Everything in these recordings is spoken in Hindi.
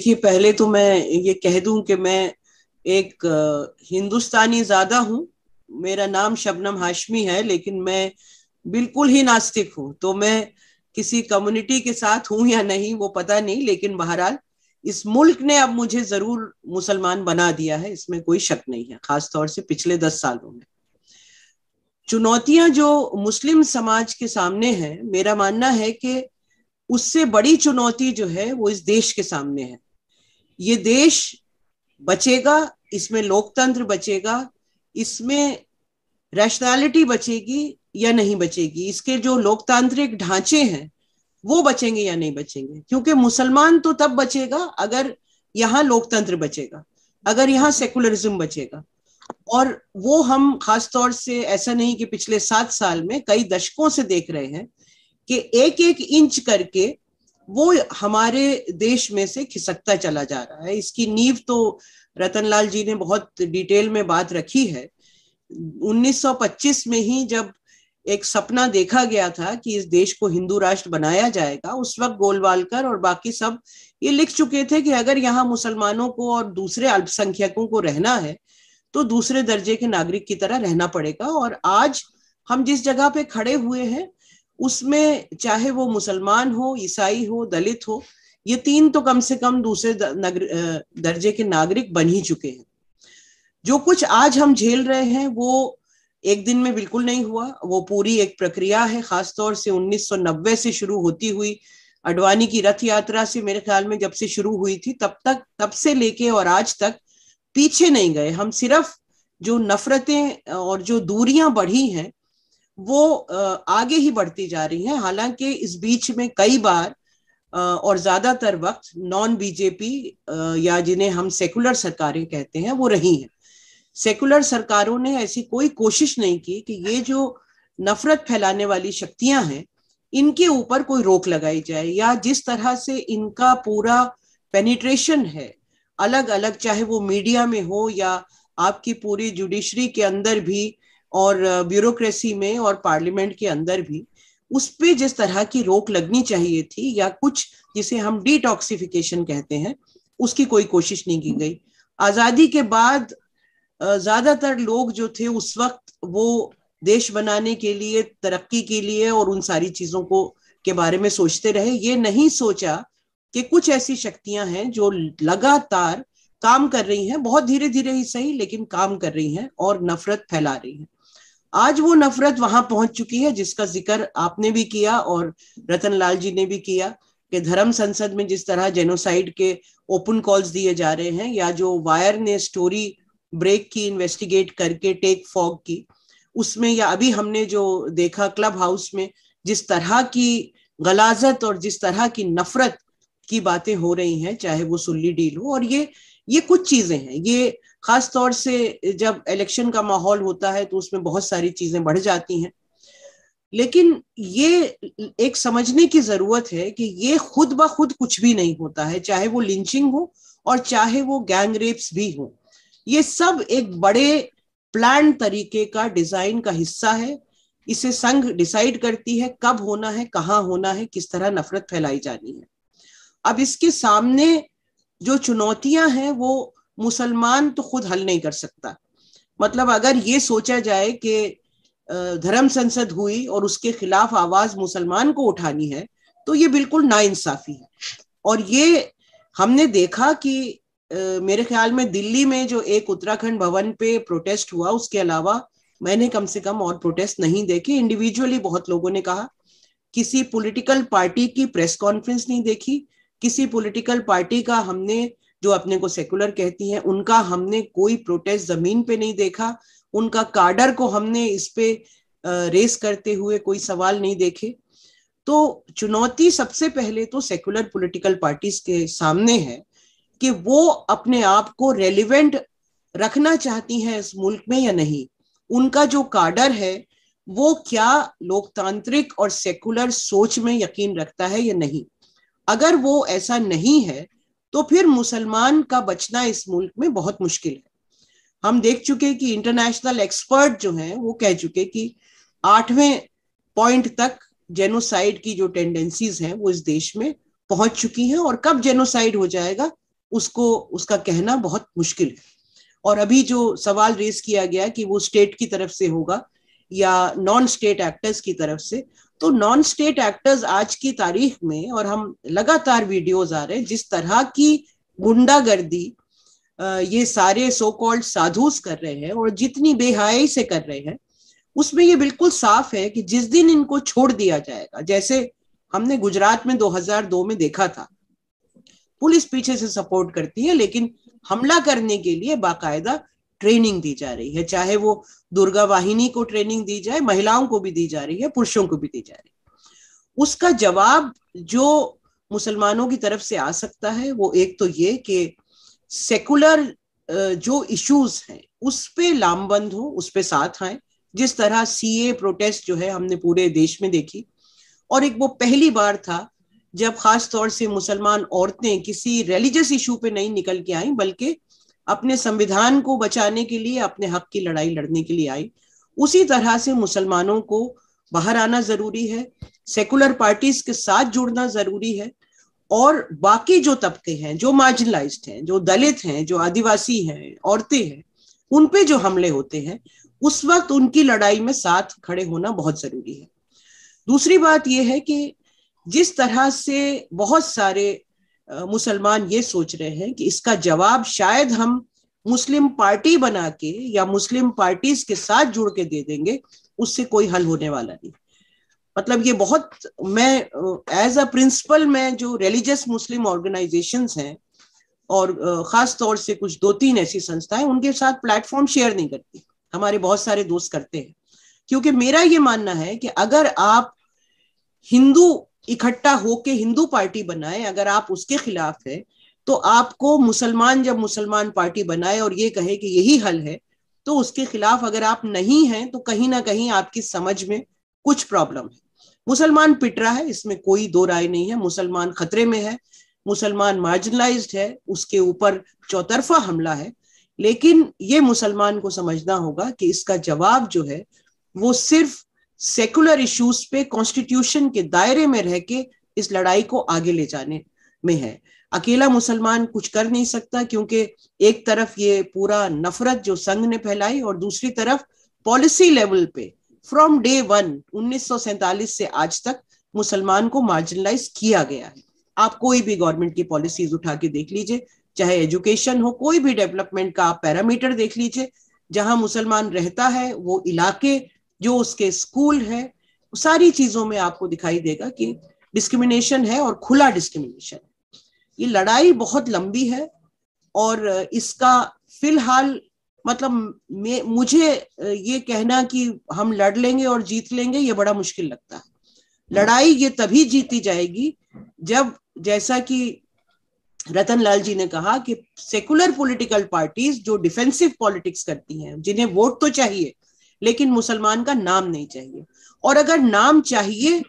देखिए पहले तो मैं ये कह दूं कि मैं एक हिंदुस्तानी ज्यादा हूँ मेरा नाम शबनम हाशमी है लेकिन मैं बिल्कुल ही नास्तिक हूँ तो मैं किसी कम्युनिटी के साथ हूँ या नहीं वो पता नहीं लेकिन बहरहाल इस मुल्क ने अब मुझे जरूर मुसलमान बना दिया है इसमें कोई शक नहीं है खासतौर से पिछले दस सालों में चुनौतियां जो मुस्लिम समाज के सामने हैं मेरा मानना है कि उससे बड़ी चुनौती जो है वो इस देश के सामने है ये देश बचेगा इसमें लोकतंत्र बचेगा इसमें रैशनैलिटी बचेगी या नहीं बचेगी इसके जो लोकतांत्रिक ढांचे हैं वो बचेंगे या नहीं बचेंगे क्योंकि मुसलमान तो तब बचेगा अगर यहाँ लोकतंत्र बचेगा अगर यहाँ सेकुलरिज्म बचेगा और वो हम खास तौर से ऐसा नहीं कि पिछले सात साल में कई दशकों से देख रहे हैं कि एक एक इंच करके वो हमारे देश में से खिसकता चला जा रहा है इसकी नींव तो रतनलाल जी ने बहुत डिटेल में बात रखी है 1925 में ही जब एक सपना देखा गया था कि इस देश को हिंदू राष्ट्र बनाया जाएगा उस वक्त गोलवालकर और बाकी सब ये लिख चुके थे कि अगर यहाँ मुसलमानों को और दूसरे अल्पसंख्यकों को रहना है तो दूसरे दर्जे के नागरिक की तरह रहना पड़ेगा और आज हम जिस जगह पे खड़े हुए हैं उसमें चाहे वो मुसलमान हो ईसाई हो दलित हो ये तीन तो कम से कम दूसरे नगर, दर्जे के नागरिक बन ही चुके हैं जो कुछ आज हम झेल रहे हैं वो एक दिन में बिल्कुल नहीं हुआ वो पूरी एक प्रक्रिया है खासतौर से 1990 से शुरू होती हुई अडवाणी की रथ यात्रा से मेरे ख्याल में जब से शुरू हुई थी तब तक तब से लेके और आज तक पीछे नहीं गए हम सिर्फ जो नफरतें और जो दूरियां बढ़ी हैं वो आगे ही बढ़ती जा रही है हालांकि इस बीच में कई बार और ज्यादातर वक्त नॉन बीजेपी या जिन्हें हम सेकुलर सरकारें कहते हैं वो रही हैं सेकुलर सरकारों ने ऐसी कोई कोशिश नहीं की कि ये जो नफरत फैलाने वाली शक्तियां हैं इनके ऊपर कोई रोक लगाई जाए या जिस तरह से इनका पूरा पेनिट्रेशन है अलग अलग चाहे वो मीडिया में हो या आपकी पूरी जुडिशरी के अंदर भी और ब्यूरोक्रेसी में और पार्लियामेंट के अंदर भी उस पर जिस तरह की रोक लगनी चाहिए थी या कुछ जिसे हम डिटॉक्सिफिकेशन कहते हैं उसकी कोई कोशिश नहीं की गई आज़ादी के बाद ज़्यादातर लोग जो थे उस वक्त वो देश बनाने के लिए तरक्की के लिए और उन सारी चीज़ों को के बारे में सोचते रहे ये नहीं सोचा कि कुछ ऐसी शक्तियां हैं जो लगातार काम कर रही हैं बहुत धीरे धीरे ही सही लेकिन काम कर रही हैं और नफरत फैला रही हैं आज वो नफरत वहां पहुंच चुकी है जिसका जिक्र आपने भी किया और रतन लाल जी ने भी किया कि धर्म संसद में जिस तरह जेनोसाइड के ओपन कॉल्स दिए जा रहे हैं या जो वायर ने स्टोरी ब्रेक की इन्वेस्टिगेट करके टेक फॉग की उसमें या अभी हमने जो देखा क्लब हाउस में जिस तरह की गलाजत और जिस तरह की नफरत की बातें हो रही हैं चाहे वो सुल्ली डील हो और ये ये कुछ चीजें हैं ये खास तौर से जब इलेक्शन का माहौल होता है तो उसमें बहुत सारी चीजें बढ़ जाती हैं लेकिन ये एक समझने की जरूरत है कि ये खुद ब खुद कुछ भी नहीं होता है चाहे वो लिंचिंग हो और चाहे वो गैंग रेप्स भी हो ये सब एक बड़े प्लान तरीके का डिजाइन का हिस्सा है इसे संघ डिसाइड करती है कब होना है कहाँ होना है किस तरह नफरत फैलाई जानी है अब इसके सामने जो चुनौतियां हैं वो मुसलमान तो खुद हल नहीं कर सकता मतलब अगर ये सोचा जाए कि धर्म संसद हुई और उसके खिलाफ आवाज मुसलमान को उठानी है तो ये बिल्कुल नाइंसाफी है और ये हमने देखा कि मेरे ख्याल में दिल्ली में जो एक उत्तराखंड भवन पे प्रोटेस्ट हुआ उसके अलावा मैंने कम से कम और प्रोटेस्ट नहीं देखे इंडिविजुअली बहुत लोगों ने कहा किसी पॉलिटिकल पार्टी की प्रेस कॉन्फ्रेंस नहीं देखी किसी पॉलिटिकल पार्टी का हमने जो अपने को सेकुलर कहती हैं उनका हमने कोई प्रोटेस्ट जमीन पे नहीं देखा उनका कार्डर को हमने इस पे रेस करते हुए कोई सवाल नहीं देखे तो चुनौती सबसे पहले तो सेकुलर पॉलिटिकल पार्टीज के सामने है कि वो अपने आप को रेलिवेंट रखना चाहती हैं इस मुल्क में या नहीं उनका जो कार्डर है वो क्या लोकतांत्रिक और सेकुलर सोच में यकीन रखता है या नहीं अगर वो ऐसा नहीं है तो फिर मुसलमान का बचना इस मुल्क में बहुत मुश्किल है हम देख चुके कि इंटरनेशनल एक्सपर्ट जो हैं वो कह चुके कि आठवें पॉइंट तक जेनोसाइड की जो टेंडेंसीज हैं वो इस देश में पहुंच चुकी हैं और कब जेनोसाइड हो जाएगा उसको उसका कहना बहुत मुश्किल है और अभी जो सवाल रेस किया गया कि वो स्टेट की तरफ से होगा या नॉन स्टेट एक्टर्स की तरफ से तो नॉन स्टेट एक्टर्स आज की तारीख में और हम लगातार वीडियोस आ रहे हैं जिस तरह की गुंडागर्दी ये सारे सो कॉल्ड साधुस कर रहे हैं और जितनी बेहाई से कर रहे हैं उसमें ये बिल्कुल साफ है कि जिस दिन इनको छोड़ दिया जाएगा जैसे हमने गुजरात में 2002 में देखा था पुलिस पीछे से सपोर्ट करती है लेकिन हमला करने के लिए बाकायदा ट्रेनिंग दी जा रही है चाहे वो दुर्गा वाहिनी को ट्रेनिंग दी जाए महिलाओं को भी दी जा रही है पुरुषों को भी दी जा रही है उसका जवाब जो मुसलमानों की तरफ से आ सकता है वो एक तो ये कि सेकुलर जो इश्यूज हैं उस पर लामबंद हो उस पर साथ आए जिस तरह सी ए प्रोटेस्ट जो है हमने पूरे देश में देखी और एक वो पहली बार था जब खास तौर से मुसलमान औरतें किसी रिलीजियस इशू पे नहीं निकल के आई बल्कि अपने संविधान को बचाने के लिए अपने हक की लड़ाई लड़ने के लिए आई उसी तरह से मुसलमानों को बाहर आना जरूरी है सेकुलर पार्टीज के साथ जुड़ना जरूरी है और बाकी जो तबके हैं जो मार्जिनलाइज हैं जो दलित हैं जो आदिवासी हैं औरतें हैं उन पे जो हमले होते हैं उस वक्त उनकी लड़ाई में साथ खड़े होना बहुत जरूरी है दूसरी बात यह है कि जिस तरह से बहुत सारे मुसलमान ये सोच रहे हैं कि इसका जवाब शायद हम मुस्लिम पार्टी बना के या मुस्लिम पार्टीज के साथ जुड़ के दे देंगे उससे कोई हल होने वाला नहीं मतलब ये बहुत मैं एज अ प्रिंसिपल मैं जो रिलीजियस मुस्लिम ऑर्गेनाइजेशन हैं और ख़ास तौर से कुछ दो तीन ऐसी संस्थाएं उनके साथ प्लेटफॉर्म शेयर नहीं करती हमारे बहुत सारे दोस्त करते हैं क्योंकि मेरा ये मानना है कि अगर आप हिंदू इकट्ठा होके हिंदू पार्टी बनाए अगर आप उसके खिलाफ है तो आपको मुसलमान जब मुसलमान पार्टी बनाए और ये कहे कि यही हल है तो उसके खिलाफ अगर आप नहीं हैं तो कहीं ना कहीं आपकी समझ में कुछ प्रॉब्लम है मुसलमान पिट रहा है इसमें कोई दो राय नहीं है मुसलमान खतरे में है मुसलमान मार्जिनलाइज है उसके ऊपर चौतरफा हमला है लेकिन ये मुसलमान को समझना होगा कि इसका जवाब जो है वो सिर्फ सेकुलर इश्यूज पे कॉन्स्टिट्यूशन के दायरे में रह के इस लड़ाई को आगे ले जाने में है अकेला मुसलमान कुछ कर नहीं सकता क्योंकि एक तरफ ये पूरा नफरत जो संघ ने फैलाई और दूसरी तरफ पॉलिसी लेवल पे फ्रॉम डे वन उन्नीस से आज तक मुसलमान को मार्जिनलाइज किया गया है आप कोई भी गवर्नमेंट की पॉलिसीज उठा के देख लीजिए चाहे एजुकेशन हो कोई भी डेवलपमेंट का आप पैरामीटर देख लीजिए जहां मुसलमान रहता है वो इलाके जो उसके स्कूल है सारी चीजों में आपको दिखाई देगा कि डिस्क्रिमिनेशन है और खुला डिस्क्रिमिनेशन है ये लड़ाई बहुत लंबी है और इसका फिलहाल मतलब मुझे ये कहना कि हम लड़ लेंगे और जीत लेंगे ये बड़ा मुश्किल लगता है लड़ाई ये तभी जीती जाएगी जब जैसा कि रतन लाल जी ने कहा कि सेकुलर पॉलिटिकल पार्टीज जो डिफेंसिव पॉलिटिक्स करती हैं जिन्हें वोट तो चाहिए लेकिन मुसलमान का नाम नहीं चाहिए और अगर नाम चाहिए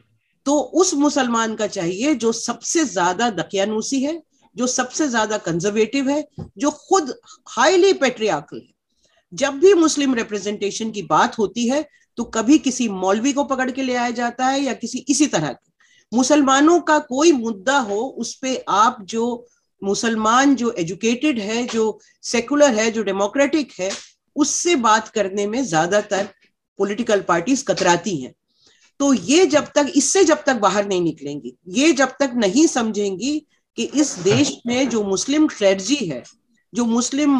तो उस मुसलमान का चाहिए जो सबसे ज्यादा दकियानूसी है जो सबसे ज्यादा कंजर्वेटिव है जो खुद हाईली पेट्रियाकल है जब भी मुस्लिम रिप्रेजेंटेशन की बात होती है तो कभी किसी मौलवी को पकड़ के ले आया जाता है या किसी इसी तरह के मुसलमानों का कोई मुद्दा हो उस पर आप जो मुसलमान जो एजुकेटेड है जो सेकुलर है जो डेमोक्रेटिक है उससे बात करने में ज्यादातर पॉलिटिकल पार्टीज कतराती हैं तो ये जब तक इससे जब तक बाहर नहीं निकलेंगी ये जब तक नहीं समझेंगी कि इस देश में जो मुस्लिम ट्रेटजी है जो मुस्लिम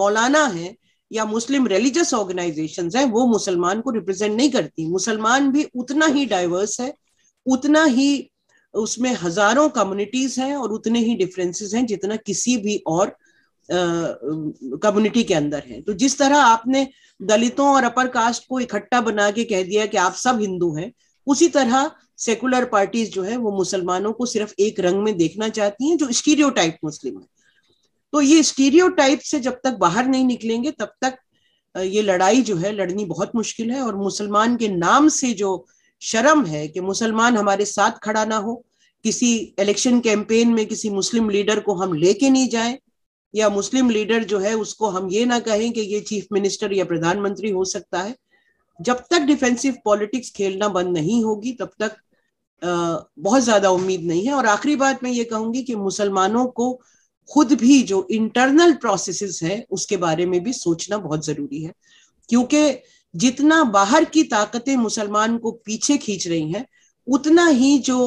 मौलाना है या मुस्लिम रिलीजियस ऑर्गेनाइजेशंस हैं वो मुसलमान को रिप्रेजेंट नहीं करती मुसलमान भी उतना ही डाइवर्स है उतना ही उसमें हजारों कम्युनिटीज हैं और उतने ही डिफरेंसेस हैं जितना किसी भी और कम्युनिटी के अंदर है तो जिस तरह आपने दलितों और अपर कास्ट को इकट्ठा बना के कह दिया कि आप सब हिंदू हैं उसी तरह सेकुलर पार्टीज जो है वो मुसलमानों को सिर्फ एक रंग में देखना चाहती हैं जो स्टीरियो मुस्लिम है तो ये स्टीरियो से जब तक बाहर नहीं निकलेंगे तब तक ये लड़ाई जो है लड़नी बहुत मुश्किल है और मुसलमान के नाम से जो शर्म है कि मुसलमान हमारे साथ खड़ा ना हो किसी इलेक्शन कैंपेन में किसी मुस्लिम लीडर को हम लेके नहीं जाए या मुस्लिम लीडर जो है उसको हम ये ना कहें कि ये चीफ मिनिस्टर या प्रधानमंत्री हो सकता है जब तक डिफेंसिव पॉलिटिक्स खेलना बंद नहीं होगी तब तक बहुत ज्यादा उम्मीद नहीं है और आखिरी बात मैं ये कहूंगी कि मुसलमानों को खुद भी जो इंटरनल प्रोसेस है उसके बारे में भी सोचना बहुत जरूरी है क्योंकि जितना बाहर की ताकतें मुसलमान को पीछे खींच रही हैं उतना ही जो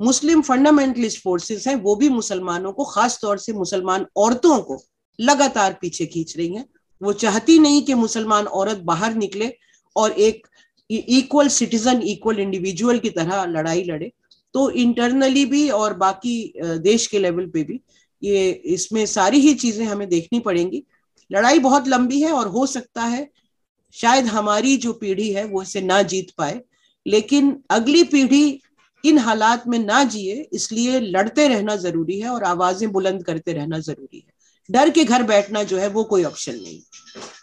मुस्लिम फंडामेंटलिस्ट फोर्सेस हैं वो भी मुसलमानों को खास तौर से मुसलमान औरतों को लगातार पीछे खींच रही हैं वो चाहती नहीं कि मुसलमान औरत बाहर निकले और एक इक्वल सिटीजन इक्वल इंडिविजुअल की तरह लड़ाई लड़े तो इंटरनली भी और बाकी देश के लेवल पे भी ये इसमें सारी ही चीजें हमें देखनी पड़ेंगी लड़ाई बहुत लंबी है और हो सकता है शायद हमारी जो पीढ़ी है वो इसे ना जीत पाए लेकिन अगली पीढ़ी इन हालात में ना जिए इसलिए लड़ते रहना जरूरी है और आवाजें बुलंद करते रहना जरूरी है डर के घर बैठना जो है वो कोई ऑप्शन नहीं